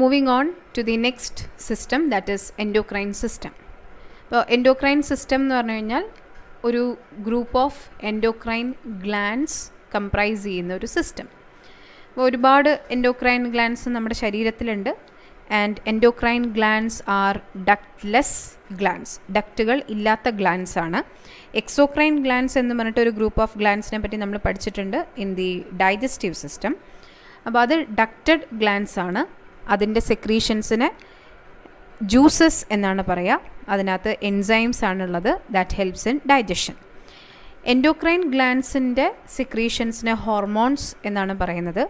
Moving on to the next system that is endocrine system അപ്പോൾ endocrine system എന്ന് പറഞ്ഞു കഴിഞ്ഞാൽ ഒരു group of endocrine glands comprise ചെയ്യുന്ന ഒരു സിസ്റ്റം അപ്പോൾ ഒരുപാട് എൻഡോക്രൈൻ ഗ്ലാൻസ് നമ്മുടെ ശരീരത്തിലുണ്ട് and endocrine glands are ductless glands ഡക്റ്റുകൾ ഇല്ലാത്ത ഗ്ലാൻസ് ആണ് എക്സോക്രൈൻ ഗ്ലാൻസ് എന്ന് പറഞ്ഞിട്ട് ഒരു ഗ്രൂപ്പ് ഓഫ് ഗ്ലാൻസിനെ പറ്റി നമ്മൾ പഠിച്ചിട്ടുണ്ട് ഇൻ ദി ഡൈജസ്റ്റീവ് സിസ്റ്റം അപ്പോൾ അത് ഡക്റ്റഡ് ഗ്ലാൻസ് ആണ് അതിൻ്റെ സെക്രീഷൻസിന് ജ്യൂസസ് എന്നാണ് പറയുക അതിനകത്ത് എൻസൈംസ് ആണുള്ളത് that helps in digestion endocrine ഗ്ലാൻസിൻ്റെ സിക്രീഷൻസിനെ ഹോർമോൺസ് എന്നാണ് പറയുന്നത്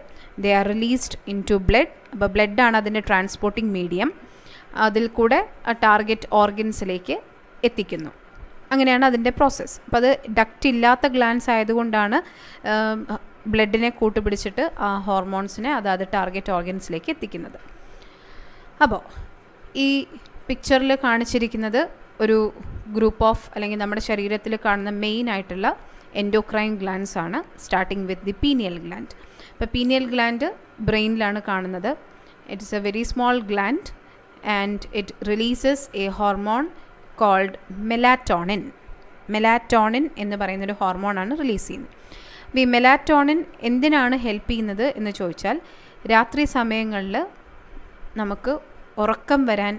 they are released into blood അപ്പോൾ ബ്ലഡാണ് അതിൻ്റെ ട്രാൻസ്പോർട്ടിംഗ് മീഡിയം അതിൽ കൂടെ ടാർഗറ്റ് ഓർഗൻസിലേക്ക് എത്തിക്കുന്നു അങ്ങനെയാണ് അതിൻ്റെ പ്രോസസ്സ് അപ്പോൾ അത് ഡക്റ്റ് ഇല്ലാത്ത ഗ്ലാൻസ് ആയതുകൊണ്ടാണ് ബ്ലഡിനെ കൂട്ടുപിടിച്ചിട്ട് ആ ഹോർമോൺസിനെ അതായത് ടാർഗറ്റ് ഓർഗൻസിലേക്ക് എത്തിക്കുന്നത് അപ്പോൾ ഈ പിക്ചറിൽ കാണിച്ചിരിക്കുന്നത് ഒരു ഗ്രൂപ്പ് ഓഫ് അല്ലെങ്കിൽ നമ്മുടെ ശരീരത്തിൽ കാണുന്ന മെയിൻ ആയിട്ടുള്ള എൻഡോക്രൈൻ ഗ്ലാൻഡ്സ് ആണ് starting with the pineal gland അപ്പോൾ പീനിയൽ ഗ്ലാൻഡ് ബ്രെയിനിലാണ് കാണുന്നത് it's a very small gland and it releases a hormone called melatonin melatonin എന്ന് പറയുന്നൊരു ഹോർമോണാണ് റിലീസ് ചെയ്യുന്നത് ഈ മെലാറ്റോണിൻ എന്തിനാണ് ഹെൽപ്പ് ചെയ്യുന്നത് എന്ന് ചോദിച്ചാൽ രാത്രി സമയങ്ങളിൽ നമുക്ക് ഉറക്കം വരാൻ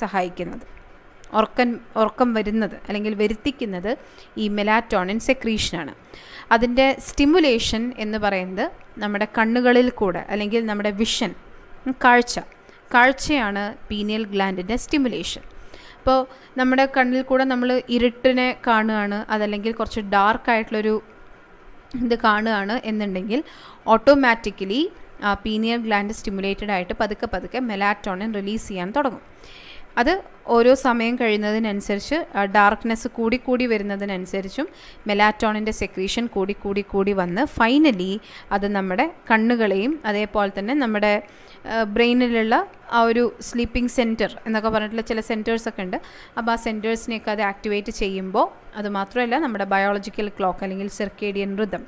സഹായിക്കുന്നത് ഉറക്കം ഉറക്കം വരുന്നത് അല്ലെങ്കിൽ വരുത്തിക്കുന്നത് ഈ മെലാറ്റോണിൻ സെക്രീഷനാണ് അതിൻ്റെ സ്റ്റിമുലേഷൻ എന്ന് പറയുന്നത് നമ്മുടെ കണ്ണുകളിൽ കൂടെ അല്ലെങ്കിൽ നമ്മുടെ വിഷൻ കാഴ്ച കാഴ്ചയാണ് പീനിയൽ ഗ്ലാൻഡിൻ്റെ സ്റ്റിമുലേഷൻ അപ്പോൾ നമ്മുടെ കണ്ണിൽ കൂടെ നമ്മൾ ഇരുട്ടിനെ കാണുകയാണ് അതല്ലെങ്കിൽ കുറച്ച് ഡാർക്ക് ഇത് കാണുകയാണ് എന്നുണ്ടെങ്കിൽ ഓട്ടോമാറ്റിക്കലി പീനിയർ ഗ്ലാൻഡ് സ്റ്റിമുലേറ്റഡ് ആയിട്ട് പതുക്കെ പതുക്കെ മെലാറ്റോണിൻ റിലീസ് ചെയ്യാൻ തുടങ്ങും അത് ഓരോ സമയം കഴിയുന്നതിനനുസരിച്ച് ഡാർക്ക്നെസ് കൂടിക്കൂടി വരുന്നതിനനുസരിച്ചും മെലാറ്റോണിൻ്റെ സെക്രീഷൻ കൂടിക്കൂടി കൂടി വന്ന് ഫൈനലി അത് നമ്മുടെ കണ്ണുകളെയും അതേപോലെ തന്നെ നമ്മുടെ ബ്രെയിനിലുള്ള ആ ഒരു സ്ലീപ്പിംഗ് സെൻറ്റർ എന്നൊക്കെ പറഞ്ഞിട്ടുള്ള ചില സെൻറ്റേഴ്സൊക്കെ ഉണ്ട് അപ്പോൾ ആ സെൻറ്റേഴ്സിനെയൊക്കെ അത് ആക്ടിവേറ്റ് ചെയ്യുമ്പോൾ അത് മാത്രമല്ല നമ്മുടെ ബയോളജിക്കൽ ക്ലോക്ക് അല്ലെങ്കിൽ circadian rhythm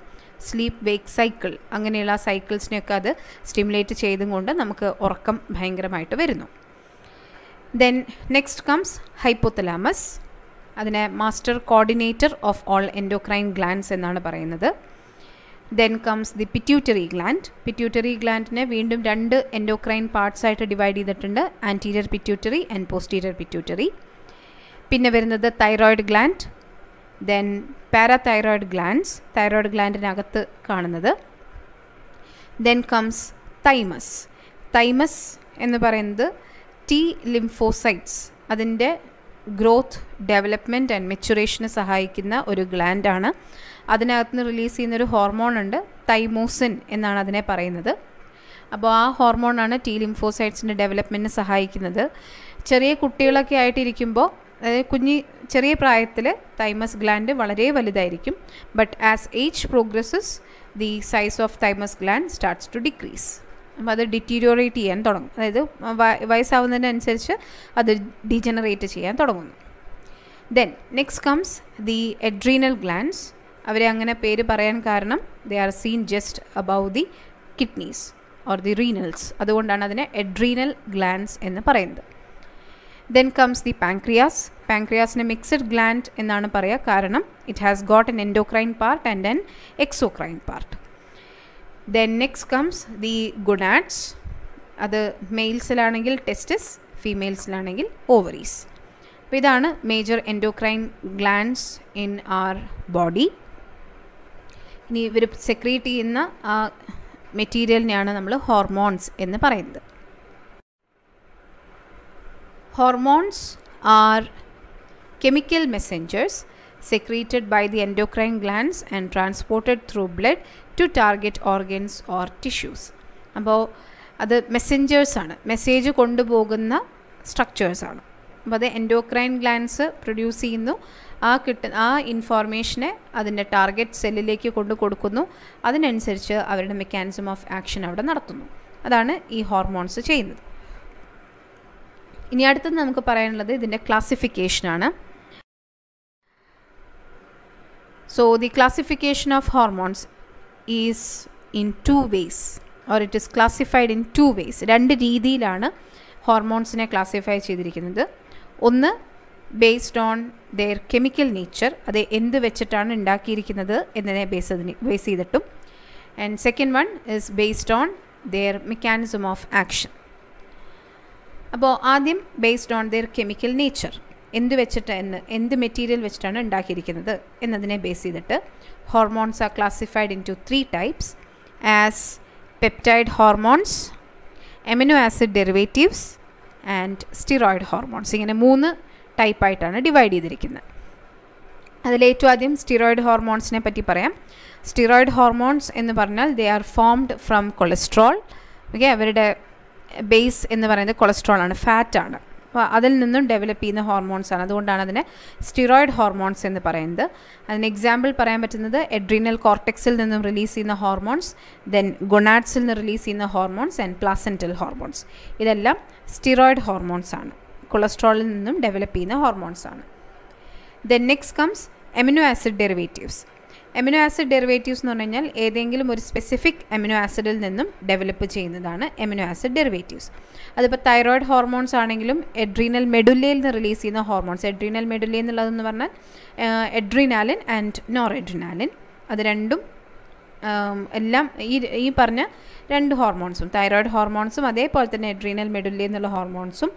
sleep wake cycle അങ്ങനെയുള്ള ആ സൈക്കിൾസിനെയൊക്കെ അത് സ്റ്റിമുലേറ്റ് ചെയ്തും കൊണ്ട് നമുക്ക് ഉറക്കം ഭയങ്കരമായിട്ട് വരുന്നു ദെൻ നെക്സ്റ്റ് കംസ് ഹൈപ്പോത്തലാമസ് അതിനെ master coordinator of all endocrine glands എന്നാണ് പറയുന്നത് then comes the pituitary gland pituitary ഗ്ലാൻഡിനെ വീണ്ടും രണ്ട് എൻഡോക്രൈൻ പാർട്സ് ആയിട്ട് ഡിവൈഡ് ചെയ്തിട്ടുണ്ട് anterior pituitary and posterior pituitary പിന്നെ വരുന്നത് thyroid gland then parathyroid glands thyroid ഗ്ലാൻഡിനകത്ത് കാണുന്നത് ദെൻ കംസ് തൈമസ് തൈമസ് എന്ന് പറയുന്നത് ടി ലിംഫോസൈറ്റ്സ് അതിൻ്റെ ഗ്രോത്ത് ഡെവലപ്മെൻറ്റ് ആൻഡ് മെച്ചുറേഷന് സഹായിക്കുന്ന ഒരു ഗ്ലാൻഡാണ് അതിനകത്ത് നിന്ന് റിലീസ് ചെയ്യുന്നൊരു ഹോർമോൺ ഉണ്ട് തൈമോസിൻ എന്നാണ് അതിനെ പറയുന്നത് അപ്പോൾ ആ ഹോർമോണാണ് ടി ലിംഫോസൈറ്റ്സിൻ്റെ ഡെവലപ്മെൻറ്റിന് സഹായിക്കുന്നത് ചെറിയ കുട്ടികളൊക്കെ ആയിട്ടിരിക്കുമ്പോൾ അതായത് കുഞ്ഞി ചെറിയ പ്രായത്തിൽ തൈമസ് ഗ്ലാൻഡ് വളരെ വലുതായിരിക്കും but as age progresses the size of thymus gland starts to decrease അപ്പോൾ അത് ഡിറ്റീരിയോറേറ്റ് ചെയ്യാൻ തുടങ്ങും അതായത് വയസ്സാവുന്നതിനനുസരിച്ച് അത് ഡീജനറേറ്റ് ചെയ്യാൻ തുടങ്ങുന്നു then next comes the adrenal glands അവരെ അങ്ങനെ പേര് പറയാൻ കാരണം they are seen just above the kidneys or the renals അതുകൊണ്ടാണ് അതിനെ എഡ്രീനൽ ഗ്ലാൻസ് എന്ന് പറയുന്നത് ദെൻ കംസ് ദി പാൻക്രിയാസ് പാൻക്രിയാസിന് മിക്സഡ് ഗ്ലാൻഡ് എന്നാണ് പറയുക കാരണം it has got an endocrine part and an exocrine part then next comes the gonads അത് മെയിൽസിലാണെങ്കിൽ ടെസ്റ്റിസ് ഫീമെയിൽസിലാണെങ്കിൽ ഓവറീസ് അപ്പോൾ ഇതാണ് major endocrine glands in our body ഇനി ഇവർ സെക്രീറ്റ് ചെയ്യുന്ന ആ മെറ്റീരിയലിനെയാണ് നമ്മൾ ഹോർമോൺസ് എന്ന് പറയുന്നത് hormones are chemical messengers secreted by the endocrine glands and transported through blood to target organs or tissues അപ്പോൾ അത് മെസ്സെഞ്ചേഴ്സാണ് മെസ്സേജ് കൊണ്ടുപോകുന്ന സ്ട്രക്ചേഴ്സാണ് അപ്പോൾ അത് എൻഡോക്രൈൻ ഗ്ലാൻസ് പ്രൊഡ്യൂസ് ചെയ്യുന്നു ആ കിട്ട ആ ഇൻഫോർമേഷനെ അതിൻ്റെ ടാർഗറ്റ് സെല്ലിലേക്ക് കൊണ്ടു കൊടുക്കുന്നു അതിനനുസരിച്ച് അവരുടെ മെക്കാനിസം ഓഫ് ആക്ഷൻ അവിടെ നടത്തുന്നു അതാണ് ഈ ഹോർമോൺസ് ചെയ്യുന്നത് ഇനി അടുത്തത് നമുക്ക് പറയാനുള്ളത് ഇതിൻ്റെ ക്ലാസിഫിക്കേഷനാണ് so the classification of hormones is in two ways or it is classified in two ways രണ്ട് രീതിയിലാണ് ഹോർമോൺസിനെ ക്ലാസിഫൈ ചെയ്തിരിക്കുന്നത് ഒന്ന് based on their chemical nature അത് എന്ത് വെച്ചിട്ടാണ് ഉണ്ടാക്കിയിരിക്കുന്നത് എന്നതിനെ ബേസ് ബേസ് ചെയ്തിട്ടും and second one is based on their mechanism of action അപ്പോൾ ആദ്യം based on their chemical nature എന്ത് വെച്ചിട്ട് എന്ന് എന്ത് മെറ്റീരിയൽ വെച്ചിട്ടാണ് ഉണ്ടാക്കിയിരിക്കുന്നത് എന്നതിനെ ബേസ് ചെയ്തിട്ട് hormones are classified in into three types as peptide hormones amino acid derivatives and steroid hormones ഇങ്ങനെ മൂന്ന് ടൈപ്പായിട്ടാണ് ഡിവൈഡ് ചെയ്തിരിക്കുന്നത് അതിലേറ്റവും ആദ്യം സ്റ്റിറോയിഡ് ഹോർമോൺസിനെ പറ്റി പറയാം സ്റ്റിറോയിഡ് ഹോർമോൺസ് എന്ന് പറഞ്ഞാൽ they are formed from cholesterol okay അവരുടെ ബേസ് എന്ന് പറയുന്നത് കൊളസ്ട്രോൾ ആണ് ഫാറ്റാണ് അതിൽ നിന്നും ഡെവലപ്പ് ചെയ്യുന്ന ഹോർമോൺസ് ആണ് അതുകൊണ്ടാണ് അതിനെ സ്റ്റിറോയിഡ് ഹോർമോൺസ് എന്ന് പറയുന്നത് അതിന് എക്സാമ്പിൾ പറയാൻ പറ്റുന്നത് എഡ്രീനൽ കോർട്ടെക്സിൽ നിന്നും റിലീസ് ചെയ്യുന്ന ഹോർമോൺസ് ദെൻ ഗൊണാഡ്സിൽ നിന്ന് റിലീസ് ചെയ്യുന്ന ഹോർമോൺസ് ആൻഡ് പ്ലാസെൻറ്റൽ ഹോർമോൺസ് ഇതെല്ലാം സ്റ്റിറോയിഡ് ഹോർമോൺസ് ആണ് കൊളസ്ട്രോളിൽ നിന്നും ഡെവലപ്പ് ചെയ്യുന്ന ഹോർമോൺസ് ആണ് then next comes amino acid derivatives amino acid derivatives എന്ന് പറഞ്ഞു കഴിഞ്ഞാൽ ഏതെങ്കിലും ഒരു സ്പെസിഫിക് അമിനോ ആസിഡിൽ നിന്നും ഡെവലപ്പ് ചെയ്യുന്നതാണ് അമിനോ ആസിഡ് ഡെറിവേറ്റീവ്സ് അതിപ്പോൾ തൈറോയിഡ് ഹോർമോൺസ് ആണെങ്കിലും എഡ്രീനൽ മെഡുലയിൽ നിന്ന് റിലീസ് ചെയ്യുന്ന ഹോർമോൺസ് എഡ്രീനൽ മെഡുല എന്നുള്ളതെന്ന് പറഞ്ഞാൽ എഡ്രീനാലിൻ ആൻഡ് നോർ എഡ്രീനാലിൻ അത് രണ്ടും എല്ലാം ഈ ഈ പറഞ്ഞ രണ്ട് ഹോർമോൺസും തൈറോയിഡ് ഹോർമോൺസും അതേപോലെ തന്നെ എഡ്രീനൽ മെഡുല എന്നുള്ള ഹോർമോൺസും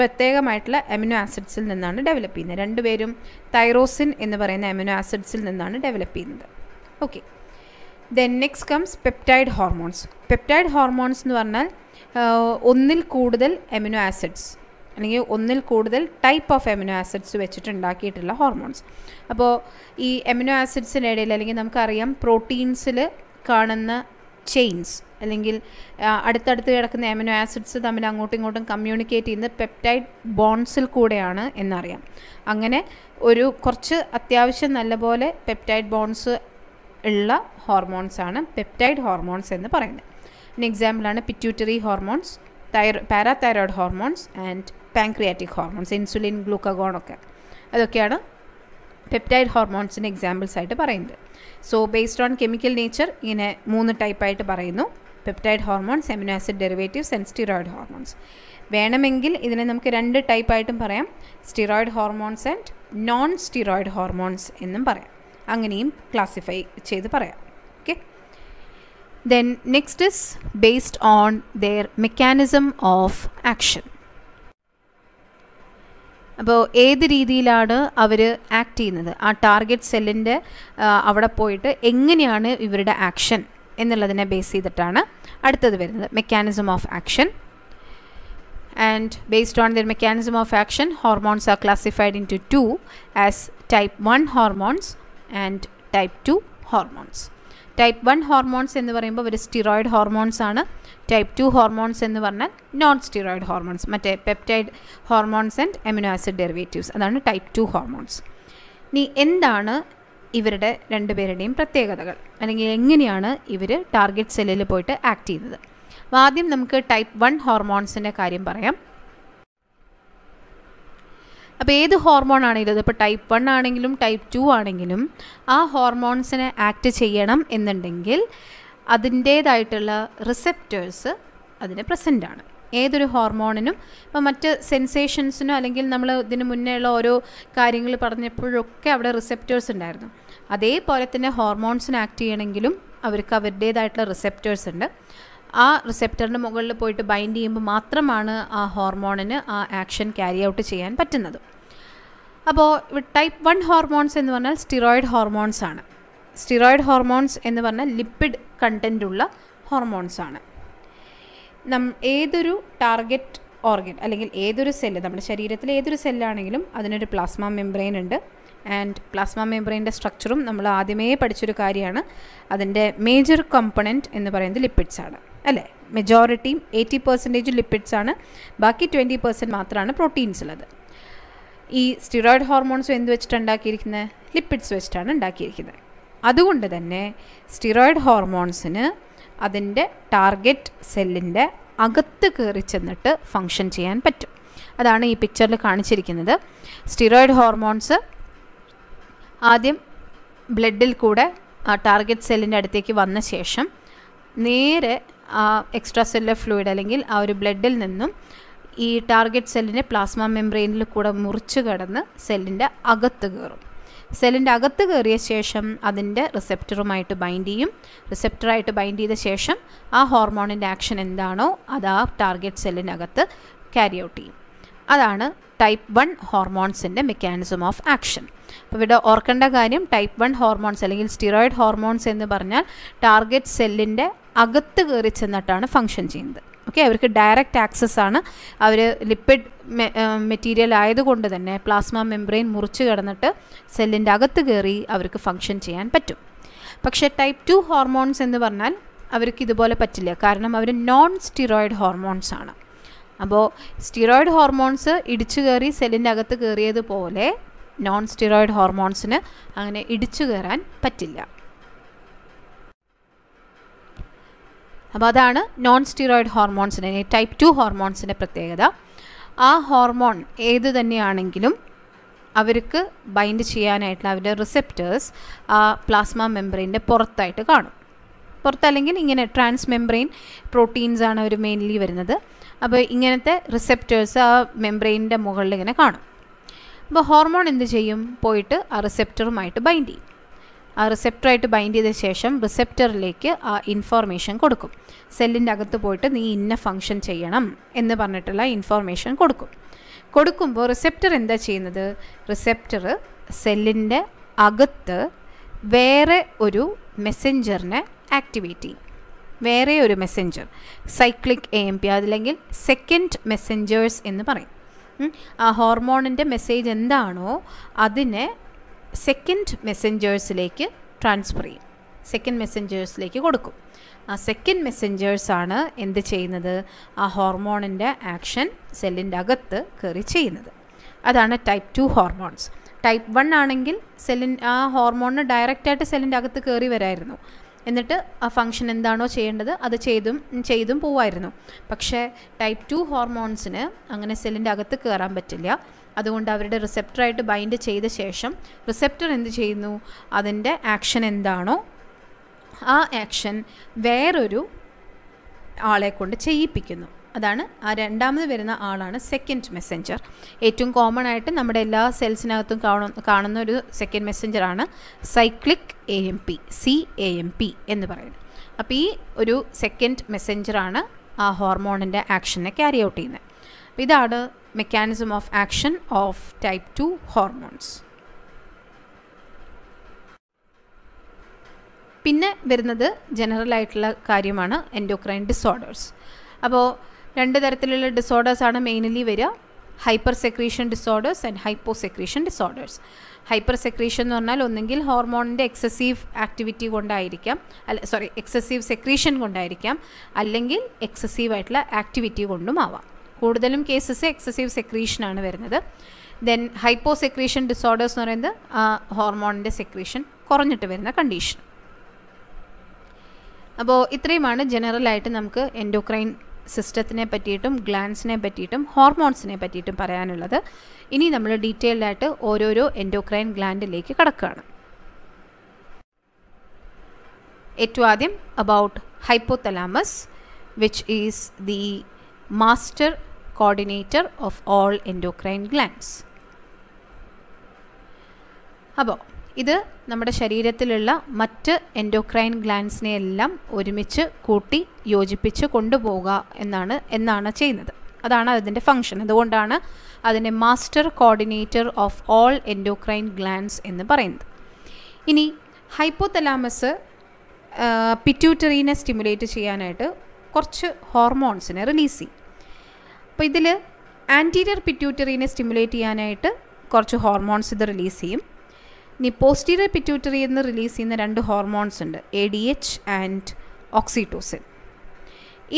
പ്രത്യേകമായിട്ടുള്ള അമിനോ ആസിഡ്സിൽ നിന്നാണ് ഡെവലപ്പ് ചെയ്യുന്നത് രണ്ടുപേരും തൈറോസിൻ എന്ന് പറയുന്ന അമിനോ ആസിഡ്സിൽ നിന്നാണ് ഡെവലപ്പ് ചെയ്യുന്നത് okay then next comes peptide hormones peptide hormones എന്ന് പറഞ്ഞാൽ ഒന്നിൽ കൂടുതൽ എമിനോ ആസിഡ്സ് അല്ലെങ്കിൽ ഒന്നിൽ കൂടുതൽ ടൈപ്പ് ഓഫ് എമിനോ ആസിഡ്സ് വെച്ചിട്ട് ഉണ്ടാക്കിയിട്ടുള്ള ഹോർമോൺസ് അപ്പോൾ ഈ എമിനോ ആസിഡ്സിൻ്റെ ഇടയിൽ അല്ലെങ്കിൽ നമുക്കറിയാം പ്രോട്ടീൻസിൽ കാണുന്ന ചെയിൻസ് അല്ലെങ്കിൽ അടുത്തടുത്ത് കിടക്കുന്ന എമിനോ ആസിഡ്സ് തമ്മിൽ അങ്ങോട്ടും ഇങ്ങോട്ടും കമ്മ്യൂണിക്കേറ്റ് ചെയ്യുന്ന പെപ്റ്റൈഡ് ബോൺസിൽ കൂടെയാണ് എന്നറിയാം അങ്ങനെ ഒരു കുറച്ച് അത്യാവശ്യം നല്ലപോലെ പെപ്റ്റൈഡ് ബോൺസ് ഉള്ള ഹോർമോൺസാണ് പെപ്റ്റൈഡ് ഹോർമോൺസ് എന്ന് പറയുന്നത് ഒരു എക്സാമ്പിളാണ് pituitary hormones thyro parathyroid hormones and pancreatic hormones insulin glucagon ഒക്കെ അതൊക്കെയാണ് പെപ്റ്റൈഡ് ഹോർമോൺസിൻ്റെ എക്സാമ്പിൾസ് ആയിട്ട് പറയുന്നത് so based on chemical nature ഇങ്ങനെ മൂന്ന് ടൈപ്പായിട്ട് പറയുന്നു peptide hormones amino acid derivatives and steroid hormones വേണമെങ്കിൽ ഇതിനെ നമുക്ക് രണ്ട് ടൈപ്പായിട്ടും പറയാം steroid hormones and non steroid hormones എന്നും പറയാം അങ്ങനെയും ക്ലാസിഫൈ ചെയ്ത് പറയാം okay then next is based on their mechanism of action അപ്പോൾ ഏത് രീതിയിലാണ് അവർ ആക്ട് ചെയ്യുന്നത് ആ ടാർഗറ്റ് സെല്ലിൻ്റെ അവിടെ പോയിട്ട് എങ്ങനെയാണ് ഇവരുടെ ആക്ഷൻ എന്നുള്ളതിനെ ബേസ് ചെയ്തിട്ടാണ് അടുത്തത് വരുന്നത് mechanism of action based on their mechanism of action hormones are classified in into two as type 1 hormones and type 2 hormones type one hormones എന്ന് പറയുമ്പോൾ ഒരു സ്റ്റിറോയിഡ് ഹോർമോൺസ് ആണ് ടൈപ്പ് ടു ഹോർമോൺസ് എന്ന് പറഞ്ഞാൽ നോൺ സ്റ്റിറോയിഡ് ഹോർമോൺസ് മറ്റേ peptide hormones and amino acid derivatives അതാണ് type two hormones ഇനി എന്താണ് ഇവരുടെ രണ്ടുപേരുടെയും പ്രത്യേകതകൾ അല്ലെങ്കിൽ എങ്ങനെയാണ് ഇവർ ടാർഗറ്റ് സെല്ലിൽ പോയിട്ട് ആക്ട് ചെയ്യുന്നത് ആദ്യം നമുക്ക് ടൈപ്പ് വൺ ഹോർമോൺസിൻ്റെ കാര്യം പറയാം അപ്പോൾ ഏത് ഹോർമോൺ ആണെങ്കിലും അതിപ്പോൾ ടൈപ്പ് വൺ ആണെങ്കിലും ടൈപ്പ് ടു ആണെങ്കിലും ആ ഹോർമോൺസിനെ ആക്ട് ചെയ്യണം എന്നുണ്ടെങ്കിൽ അതിൻ്റേതായിട്ടുള്ള റിസെപ്റ്റേഴ്സ് അതിന് പ്രസൻ്റ് ആണ് ഏതൊരു ഹോർമോണിനും ഇപ്പോൾ മറ്റ് സെൻസേഷൻസിനോ അല്ലെങ്കിൽ നമ്മൾ ഇതിന് മുന്നേ ഉള്ള ഓരോ കാര്യങ്ങൾ പറഞ്ഞപ്പോഴൊക്കെ അവിടെ റിസെപ്റ്റേഴ്സ് ഉണ്ടായിരുന്നു അതേപോലെ തന്നെ ഹോർമോൺസിന് ആക്ട് ചെയ്യണമെങ്കിലും അവർക്ക് അവരുടേതായിട്ടുള്ള റിസെപ്റ്റേഴ്സ് ഉണ്ട് ആ റിസെപ്റ്ററിന് മുകളിൽ പോയിട്ട് ബൈൻഡ് ചെയ്യുമ്പോൾ മാത്രമാണ് ആ ഹോർമോണിന് ആ ആക്ഷൻ ക്യാരി ഔട്ട് ചെയ്യാൻ പറ്റുന്നത് അപ്പോൾ ടൈപ്പ് വൺ ഹോർമോൺസ് എന്ന് പറഞ്ഞാൽ സ്റ്റിറോയിഡ് ഹോർമോൺസ് ആണ് സ്റ്റിറോയിഡ് ഹോർമോൺസ് എന്ന് പറഞ്ഞാൽ ലിപ്പിഡ് കണ്ടൻ്റ് ഉള്ള ഹോർമോൺസ് ആണ് നം ഏതൊരു ടാർഗറ്റ് ഓർഗൻ അല്ലെങ്കിൽ ഏതൊരു സെല്ല് നമ്മുടെ ശരീരത്തിലെ ഏതൊരു സെല്ലാണെങ്കിലും അതിനൊരു പ്ലാസ്മ മെംബ്രെയിൻ ഉണ്ട് ആൻഡ് പ്ലാസ്മ മെംബ്രെയിൻ്റെ സ്ട്രക്ചറും നമ്മൾ ആദ്യമേ പഠിച്ചൊരു കാര്യമാണ് അതിൻ്റെ മേജർ കമ്പണൻറ്റ് എന്ന് പറയുന്നത് ലിപ്പിഡ്സ് ആണ് അല്ലേ മെജോറിറ്റിയും എയ്റ്റി പെർസെൻറ്റേജ് ലിപ്പിഡ്സ് ആണ് ബാക്കി ട്വൻറ്റി പെർസെൻറ്റ് മാത്രമാണ് പ്രോട്ടീൻസ് ഉള്ളത് ഈ സ്റ്റിറോയിഡ് ഹോർമോൺസ് എന്ത് വെച്ചിട്ടാണ് ഉണ്ടാക്കിയിരിക്കുന്നത് ലിപ്പിഡ്സ് വെച്ചിട്ടാണ് ഉണ്ടാക്കിയിരിക്കുന്നത് അതുകൊണ്ട് തന്നെ സ്റ്റിറോയിഡ് ഹോർമോൺസിന് അതിൻ്റെ ടാർഗറ്റ് സെല്ലിൻ്റെ അകത്ത് കയറി ചെന്നിട്ട് ഫങ്ഷൻ ചെയ്യാൻ പറ്റും അതാണ് ഈ പിക്ചറിൽ കാണിച്ചിരിക്കുന്നത് സ്റ്റിറോയിഡ് ഹോർമോൺസ് ആദ്യം ബ്ലഡിൽ കൂടെ ടാർഗറ്റ് സെല്ലിൻ്റെ അടുത്തേക്ക് വന്ന ശേഷം നേരെ ആ എക്സ്ട്രാ സെല്ലുലർ ഫ്ലൂയിഡ് അല്ലെങ്കിൽ ആ ഒരു ബ്ലഡിൽ നിന്നും ഈ ടാർഗറ്റ് സെല്ലിനെ പ്ലാസ്മ മെംബ്രെയിനിൽ കൂടെ മുറിച്ച് കടന്ന് സെല്ലിൻ്റെ അകത്ത് കയറും സെല്ലിൻ്റെ അകത്ത് കയറിയ ശേഷം അതിൻ്റെ റിസെപ്റ്ററുമായിട്ട് ബൈൻഡ് ചെയ്യും റിസെപ്റ്ററായിട്ട് ബൈൻഡ് ചെയ്ത ശേഷം ആ ഹോർമോണിൻ്റെ ആക്ഷൻ എന്താണോ അത് ആ ടാർഗറ്റ് സെല്ലിനകത്ത് ക്യാരി ഔട്ട് ചെയ്യും അതാണ് ടൈപ്പ് വൺ ഹോർമോൺസിൻ്റെ മെക്കാനിസം ഓഫ് ആക്ഷൻ അപ്പോൾ ഇവിടെ ഓർക്കേണ്ട കാര്യം ടൈപ്പ് വൺ ഹോർമോൺസ് അല്ലെങ്കിൽ സ്റ്റിറോയിഡ് ഹോർമോൺസ് എന്ന് പറഞ്ഞാൽ ടാർഗറ്റ് സെല്ലിൻ്റെ അകത്ത് കയറി ചെന്നിട്ടാണ് ഫങ്ഷൻ ചെയ്യുന്നത് ഓക്കെ അവർക്ക് ഡയറക്റ്റ് ആക്സസ് ആണ് അവർ ലിപ്പിഡ് മെറ്റീരിയൽ ആയതുകൊണ്ട് തന്നെ പ്ലാസ്മ മെംബ്രെയിൻ മുറിച്ച് കിടന്നിട്ട് സെല്ലിൻ്റെ അകത്ത് കയറി അവർക്ക് ഫങ്ഷൻ ചെയ്യാൻ പറ്റും പക്ഷേ ടൈപ്പ് ടു ഹോർമോൺസ് എന്ന് പറഞ്ഞാൽ അവർക്ക് ഇതുപോലെ പറ്റില്ല കാരണം അവർ നോൺ സ്റ്റിറോയിഡ് ഹോർമോൺസ് ആണ് അപ്പോൾ സ്റ്റിറോയിഡ് ഹോർമോൺസ് ഇടിച്ചു കയറി സെല്ലിൻ്റെ അകത്ത് കയറിയതുപോലെ നോൺ സ്റ്റിറോയിഡ് ഹോർമോൺസിന് അങ്ങനെ ഇടിച്ചു കയറാൻ പറ്റില്ല അപ്പോൾ അതാണ് നോൺ സ്റ്റീറോയിഡ് ഹോർമോൺസിൻ്റെ ടൈപ്പ് ടു ഹോർമോൺസിൻ്റെ പ്രത്യേകത ആ ഹോർമോൺ ഏത് തന്നെയാണെങ്കിലും അവർക്ക് ബൈൻഡ് ചെയ്യാനായിട്ടുള്ള അവരുടെ റിസെപ്റ്റേഴ്സ് ആ പ്ലാസ്മ മെമ്പറിൻ്റെ പുറത്തായിട്ട് കാണും പുറത്തല്ലെങ്കിൽ ഇങ്ങനെ ട്രാൻസ് മെമ്പറൈൻ പ്രോട്ടീൻസ് ആണ് അവർ മെയിൻലി വരുന്നത് അപ്പോൾ ഇങ്ങനത്തെ റിസെപ്റ്റേഴ്സ് ആ മെമ്പറൈനിൻ്റെ മുകളിൽ ഇങ്ങനെ കാണും അപ്പോൾ ഹോർമോൺ എന്ത് ചെയ്യും പോയിട്ട് ആ റിസെപ്റ്ററുമായിട്ട് ബൈൻഡ് ചെയ്യും ആ റിസെപ്റ്ററായിട്ട് ബൈൻഡ് ചെയ്ത ശേഷം റിസെപ്റ്ററിലേക്ക് ആ ഇൻഫോർമേഷൻ കൊടുക്കും സെല്ലിൻ്റെ അകത്ത് പോയിട്ട് നീ ഇന്ന ഫങ്ഷൻ ചെയ്യണം എന്ന് പറഞ്ഞിട്ടുള്ള ഇൻഫോർമേഷൻ കൊടുക്കും കൊടുക്കുമ്പോൾ റിസെപ്റ്റർ എന്താ ചെയ്യുന്നത് റിസെപ്റ്റർ സെല്ലിൻ്റെ അകത്ത് വേറെ ഒരു മെസ്സഞ്ചറിനെ ആക്ടിവേറ്റ് ചെയ്യും വേറെ ഒരു messenger cyclic A M P അതല്ലെങ്കിൽ സെക്കൻഡ് മെസ്സഞ്ചേഴ്സ് എന്ന് പറയും ആ ഹോർമോണിൻ്റെ മെസ്സേജ് എന്താണോ അതിനെ സെക്കൻഡ് മെസ്സഞ്ചേഴ്സിലേക്ക് ട്രാൻസ്ഫർ ചെയ്യും സെക്കൻഡ് മെസ്സഞ്ചേഴ്സിലേക്ക് കൊടുക്കും ആ സെക്കൻഡ് മെസ്സഞ്ചേഴ്സാണ് എന്ത് ചെയ്യുന്നത് ആ ഹോർമോണിൻ്റെ ആക്ഷൻ സെല്ലിൻ്റെ അകത്ത് കയറി ചെയ്യുന്നത് അതാണ് type two hormones type one ആണെങ്കിൽ സെല്ലിൻ ആ ഹോർമോണിന് ഡയറക്റ്റായിട്ട് സെല്ലിൻ്റെ അകത്ത് കയറി വരായിരുന്നു എന്നിട്ട് ആ ഫങ്ഷൻ എന്താണോ ചെയ്യേണ്ടത് അത് ചെയ്തും ചെയ്തും പോവായിരുന്നു പക്ഷേ ടൈപ്പ് ടു ഹോർമോൺസിന് അങ്ങനെ സെല്ലിൻ്റെ അകത്ത് കയറാൻ പറ്റില്ല അതുകൊണ്ട് അവരുടെ റിസെപ്റ്ററായിട്ട് ബൈൻഡ് ചെയ്ത ശേഷം റിസെപ്റ്റർ എന്ത് ചെയ്യുന്നു അതിൻ്റെ ആക്ഷൻ എന്താണോ ആ ആക്ഷൻ വേറൊരു ആളെ കൊണ്ട് ചെയ്യിപ്പിക്കുന്നു അതാണ് ആ രണ്ടാമത് വരുന്ന ആളാണ് സെക്കൻഡ് മെസ്സഞ്ചർ ഏറ്റവും കോമൺ ആയിട്ട് നമ്മുടെ എല്ലാ സെൽസിനകത്തും കാണുന്ന കാണുന്ന ഒരു സെക്കൻഡ് മെസ്സഞ്ചറാണ് cyclic A M P C A M P എന്ന് പറയുന്നത് അപ്പോൾ ഈ ഒരു സെക്കൻഡ് മെസ്സഞ്ചറാണ് ആ ഹോർമോണിൻ്റെ ആക്ഷനെ ക്യാരി ഔട്ട് ചെയ്യുന്നത് അപ്പോൾ ഇതാണ് mechanism of action of type 2 hormones. പിന്നെ വരുന്നത് ജനറൽ ആയിട്ടുള്ള കാര്യമാണ് എൻഡോക്രൈൻ ഡിസോർഡേഴ്സ് അപ്പോൾ രണ്ട് തരത്തിലുള്ള ഡിസോർഡേഴ്സാണ് മെയിൻലി വരിക hyper secretion disorders and hypo secretion disorders hyper secretion എന്ന് പറഞ്ഞാൽ ഒന്നെങ്കിൽ ഹോർമോണിൻ്റെ എക്സസീവ് ആക്ടിവിറ്റി കൊണ്ടായിരിക്കാം അല്ല സോറി എക്സസീവ് സെക്രീഷൻ കൊണ്ടായിരിക്കാം അല്ലെങ്കിൽ എക്സസീവ് ആയിട്ടുള്ള ആക്ടിവിറ്റി കൊണ്ടും ആവാം കൂടുതലും കേസസ് എക്സസീവ് സെക്രീഷൻ ആണ് വരുന്നത് ദെൻ ഹൈപ്പോ സെക്രീഷൻ ഡിസോർഡേഴ്സ് എന്ന് പറയുന്നത് ഹോർമോണിൻ്റെ സെക്രീഷൻ കുറഞ്ഞിട്ട് വരുന്ന കണ്ടീഷൻ അപ്പോൾ ഇത്രയുമാണ് ജനറലായിട്ട് നമുക്ക് എൻഡോക്രൈൻ സിസ്റ്റത്തിനെ പറ്റിയിട്ടും ഗ്ലാൻസിനെ പറ്റിയിട്ടും ഹോർമോൺസിനെ പറ്റിയിട്ടും പറയാനുള്ളത് ഇനി നമ്മൾ ഡീറ്റെയിൽഡായിട്ട് ഓരോരോ എൻഡോക്രൈൻ ഗ്ലാൻഡിലേക്ക് കടക്കുകയാണ് ഏറ്റവും ആദ്യം about hypothalamus which is the master coordinator of all endocrine glands അപ്പോൾ ഇത് നമ്മുടെ ശരീരത്തിലുള്ള മറ്റ് എൻഡോക്രൈൻ ഗ്ലാൻഡ്സിനെ എല്ലാം ഒരുമിച്ച് കൂട്ടി യോജിപ്പിച്ച് കൊണ്ടുപോവുക എന്നാണ് എന്നാണ് ചെയ്യുന്നത് അതാണ് അതിൻ്റെ ഫങ്ഷൻ അതുകൊണ്ടാണ് അതിൻ്റെ master coordinator of all endocrine glands എന്ന് പറയുന്നത് ഇനി ഹൈപ്പോതലാമസ് പിറ്റ്യൂട്ടറിനെ സ്റ്റിമുലേറ്റ് ചെയ്യാനായിട്ട് കുറച്ച് ഹോർമോൺസിനെ റിലീസ് ചെയ്യും അപ്പോൾ ഇതിൽ ആൻറ്റീരിയർ പിറ്റ്യൂട്ടറിനെ സ്റ്റിമുലേറ്റ് ചെയ്യാനായിട്ട് കുറച്ച് ഹോർമോൺസ് ഇത് റിലീസ് ചെയ്യും ഇനി പോസ്റ്റീരിയർ പിറ്റ്യൂട്ടറിയിൽ നിന്ന് റിലീസ് ചെയ്യുന്ന രണ്ട് ഹോർമോൺസ് ഉണ്ട് A D H and oxytocin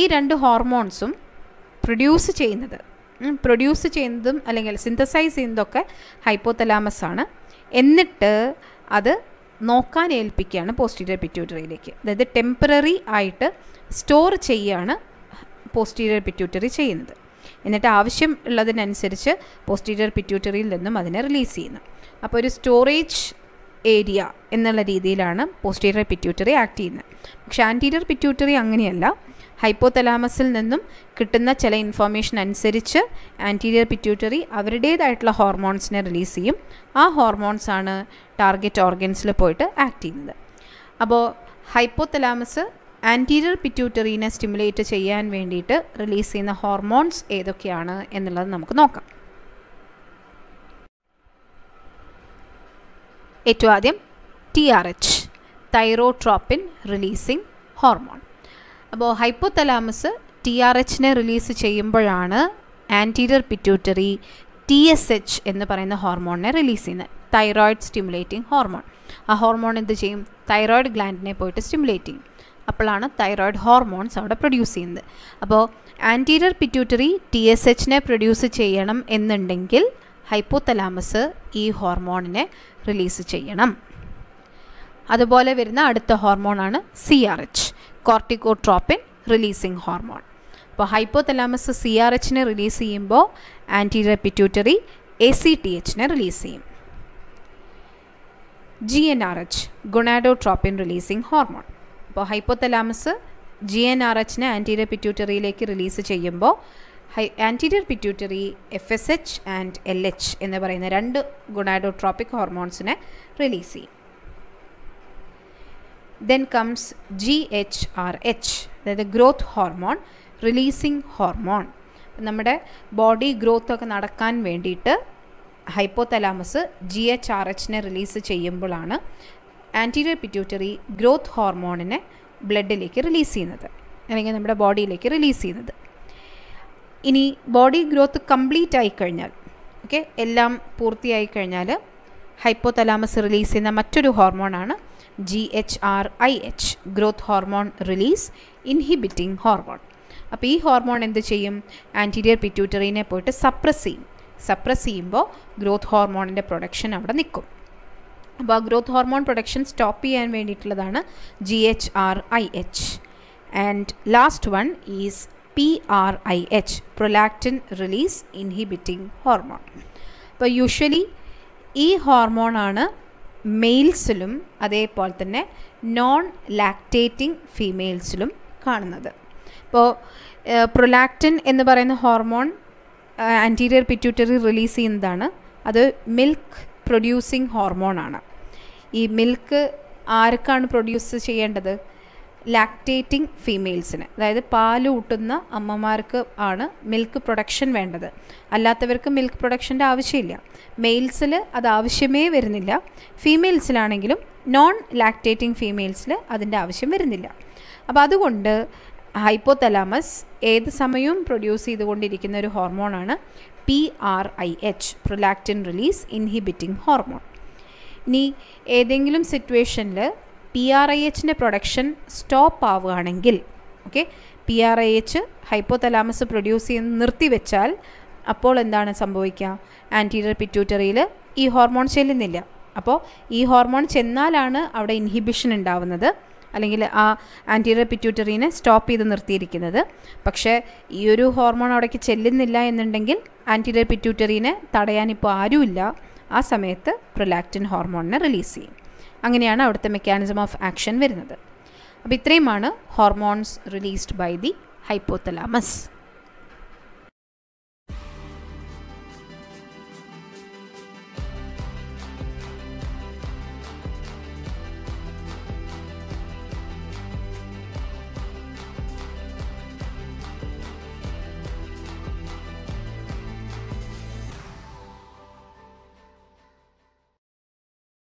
ഈ രണ്ട് ഹോർമോൺസും പ്രൊഡ്യൂസ് ചെയ്യുന്നത് പ്രൊഡ്യൂസ് ചെയ്യുന്നതും അല്ലെങ്കിൽ സിന്തസൈസ് ചെയ്യുന്നതൊക്കെ ഹൈപ്പോതലാമസ് ആണ് എന്നിട്ട് അത് നോക്കാൻ ഏൽപ്പിക്കുകയാണ് പോസ്റ്റീരിയർ പിറ്റ്യൂട്ടറിയിലേക്ക് അതായത് ടെമ്പററി ആയിട്ട് സ്റ്റോർ ചെയ്യുകയാണ് പോസ്റ്റീരിയർ പിറ്റ്യൂട്ടറി ചെയ്യുന്നത് എന്നിട്ട് ആവശ്യം ഉള്ളതിനനുസരിച്ച് പോസ്റ്റീരിയർ പിറ്റ്യൂട്ടറിയിൽ നിന്നും അതിനെ റിലീസ് ചെയ്യുന്നു അപ്പോൾ ഒരു സ്റ്റോറേജ് ഏരിയ എന്നുള്ള രീതിയിലാണ് പോസ്റ്റീരിയർ പിറ്റ്യൂട്ടറി ആക്ട് ചെയ്യുന്നത് പക്ഷേ ആൻറ്റീരിയർ പിറ്റ്യൂട്ടറി അങ്ങനെയല്ല ഹൈപ്പോതലാമസിൽ നിന്നും കിട്ടുന്ന ചില ഇൻഫോർമേഷൻ അനുസരിച്ച് ആൻറ്റീരിയർ പിറ്റ്യൂട്ടറി അവരുടേതായിട്ടുള്ള ഹോർമോൺസിനെ റിലീസ് ചെയ്യും ആ ഹോർമോൺസ് ആണ് ടാർഗറ്റ് ഓർഗൻസിൽ പോയിട്ട് ആക്ട് ചെയ്യുന്നത് അപ്പോൾ ഹൈപ്പോ തലാമസ് ആൻറ്റീരിയർ പിറ്റ്യൂട്ടറീനെ സ്റ്റിമുലേറ്റ് ചെയ്യാൻ വേണ്ടിയിട്ട് റിലീസ് ചെയ്യുന്ന ഹോർമോൺസ് ഏതൊക്കെയാണ് എന്നുള്ളത് നമുക്ക് നോക്കാം ഏറ്റവും ആദ്യം T R H thyrotropin releasing hormone അപ്പോൾ ഹൈപ്പോതലാമസ് ടി ആർ എച്ചിനെ റിലീസ് ചെയ്യുമ്പോഴാണ് anterior pituitary T S H എന്ന് പറയുന്ന ഹോർമോണിനെ റിലീസ് ചെയ്യുന്നത് തൈറോയിഡ് സ്റ്റിമുലേറ്റിംഗ് ഹോർമോൺ ആ ഹോർമോൺ എന്ത് ചെയ്യും തൈറോയിഡ് ഗ്ലാൻഡിനെ പോയിട്ട് സ്റ്റിമുലേറ്റ് ചെയ്യും അപ്പോഴാണ് തൈറോയ്ഡ് ഹോർമോൺസ് അവിടെ പ്രൊഡ്യൂസ് ചെയ്യുന്നത് അപ്പോൾ ആൻറ്റീരിയർ പിറ്റ്യൂട്ടറി ടി എസ് എച്ചിനെ പ്രൊഡ്യൂസ് ചെയ്യണം എന്നുണ്ടെങ്കിൽ ഹൈപ്പോതലാമസ് ഈ ഹോർമോണിനെ റിലീസ് ചെയ്യണം അതുപോലെ വരുന്ന അടുത്ത ഹോർമോണാണ് C R H corticotropin releasing hormone അപ്പോൾ ഹൈപ്പോതലാമസ് സി ആർ എച്ചിനെ റിലീസ് ചെയ്യുമ്പോൾ anterior pituitary A C T എച്ചിനെ റിലീസ് ചെയ്യും G N R H gonadotropin releasing hormone അപ്പോൾ ഹൈപ്പോതലാമസ് ജി എൻ ആർ എച്ചിനെ ആൻറ്റീരിയർ പിറ്റ്യൂട്ടറിയിലേക്ക് റിലീസ് ചെയ്യുമ്പോൾ ഹൈ anterior pituitary F S H and L H എന്ന് പറയുന്ന രണ്ട് ഗുണാഡോട്രോപ്പിക് ഹോർമോൺസിനെ റിലീസ് ചെയ്യും then comes G H R H അതായത് ഗ്രോത്ത് ഹോർമോൺ റിലീസിങ് ഹോർമോൺ നമ്മുടെ ബോഡി ഗ്രോത്ത് ഒക്കെ നടക്കാൻ വേണ്ടിയിട്ട് ഹൈപ്പോതലാമസ് ജി എച്ച് ആർ എച്ചിനെ റിലീസ് ചെയ്യുമ്പോഴാണ് ആൻറ്റീരിയർ പിറ്റ്യൂട്ടറി ഗ്രോത്ത് ഹോർമോണിനെ ബ്ലഡിലേക്ക് റിലീസ് ചെയ്യുന്നത് അല്ലെങ്കിൽ നമ്മുടെ ബോഡിയിലേക്ക് റിലീസ് ചെയ്യുന്നത് ഇനി ബോഡി ഗ്രോത്ത് കംപ്ലീറ്റ് ആയി കഴിഞ്ഞാൽ ഓക്കെ എല്ലാം പൂർത്തിയായി കഴിഞ്ഞാൽ ഹൈപ്പോ തലാമസ് റിലീസ് ചെയ്യുന്ന മറ്റൊരു ഹോർമോണാണ് G H R I H growth hormone release inhibiting hormone അപ്പോൾ ഈ ഹോർമോൺ എന്ത് ചെയ്യും ആൻറ്റീരിയർ പിറ്റ്യൂട്ടറിനെ പോയിട്ട് സപ്രസ് ചെയ്യും സപ്രസ് ചെയ്യുമ്പോൾ ഗ്രോത്ത് ഹോർമോണിൻ്റെ പ്രൊഡക്ഷൻ അവിടെ നിൽക്കും അപ്പോൾ ആ ഗ്രോത്ത് ഹോർമോൺ പ്രൊഡക്ഷൻ സ്റ്റോപ്പ് ചെയ്യാൻ വേണ്ടിയിട്ടുള്ളതാണ് G H R I H and last one is P R I H prolactin release inhibiting hormone അപ്പോൾ യൂഷ്വലി ഈ ഹോർമോണാണ് മെയിൽസിലും അതേപോലെ തന്നെ നോൺ ലാക്റ്റേറ്റിംഗ് ഫീമെയിൽസിലും കാണുന്നത് ഇപ്പോൾ പ്രൊലാക്റ്റിൻ എന്ന് പറയുന്ന ഹോർമോൺ ആൻറ്റീരിയർ പിറ്റ്യൂട്ടറി റിലീസ് ചെയ്യുന്നതാണ് അത് മിൽക്ക് പ്രൊഡ്യൂസിങ് ഹോർമോണാണ് ഈ മിൽക്ക് ആർക്കാണ് പ്രൊഡ്യൂസ് ചെയ്യേണ്ടത് ലാക്ടേറ്റിംഗ് ഫീമെയിൽസിന് അതായത് പാൽ ഊട്ടുന്ന അമ്മമാർക്ക് ആണ് മിൽക്ക് പ്രൊഡക്ഷൻ വേണ്ടത് അല്ലാത്തവർക്ക് മിൽക്ക് പ്രൊഡക്ഷൻ്റെ ആവശ്യമില്ല മെയിൽസിൽ അത് ആവശ്യമേ വരുന്നില്ല ഫീമെയിൽസിലാണെങ്കിലും നോൺ ലാക്ടേറ്റിംഗ് ഫീമെയിൽസിൽ അതിൻ്റെ ആവശ്യം വരുന്നില്ല അപ്പോൾ അതുകൊണ്ട് ഹൈപ്പോതലാമസ് ഏത് സമയവും പ്രൊഡ്യൂസ് ചെയ്തുകൊണ്ടിരിക്കുന്ന ഒരു ഹോർമോണാണ് P R I H prolactin release inhibiting hormone ഇനി ഏതെങ്കിലും സിറ്റുവേഷനിൽ പി ആർ ഐ എച്ചിൻ്റെ പ്രൊഡക്ഷൻ സ്റ്റോപ്പ് ആവുകയാണെങ്കിൽ okay P R I H hypothalamus produce ചെയ്യുന്ന നിർത്തിവെച്ചാൽ അപ്പോൾ എന്താണ് സംഭവിക്കുക ആൻറ്റീരിയർ പിറ്റ്യൂട്ടറിയിൽ ഈ ഹോർമോൺ ചെല്ലുന്നില്ല അപ്പോൾ ഈ ഹോർമോൺ ചെന്നാലാണ് അവിടെ ഇൻഹിബിഷൻ ഉണ്ടാവുന്നത് അല്ലെങ്കിൽ ആ ആൻറ്റീരിയർ പിറ്റ്യൂട്ടറിനെ സ്റ്റോപ്പ് ചെയ്ത് നിർത്തിയിരിക്കുന്നത് പക്ഷേ ഈ ഒരു ഹോർമോൺ അവിടേക്ക് ചെല്ലുന്നില്ല എന്നുണ്ടെങ്കിൽ ആൻറ്റീരിയർ പിറ്റ്യൂട്ടറിനെ തടയാനിപ്പോൾ ആരുമില്ല ആ സമയത്ത് പ്രൊലാക്റ്റിൻ ഹോർമോണിനെ റിലീസ് ചെയ്യും അങ്ങനെയാണ് അവിടുത്തെ മെക്കാനിസം ഓഫ് ആക്ഷൻ വരുന്നത് അപ്പോൾ ഇത്രയുമാണ് hormones released by the hypothalamus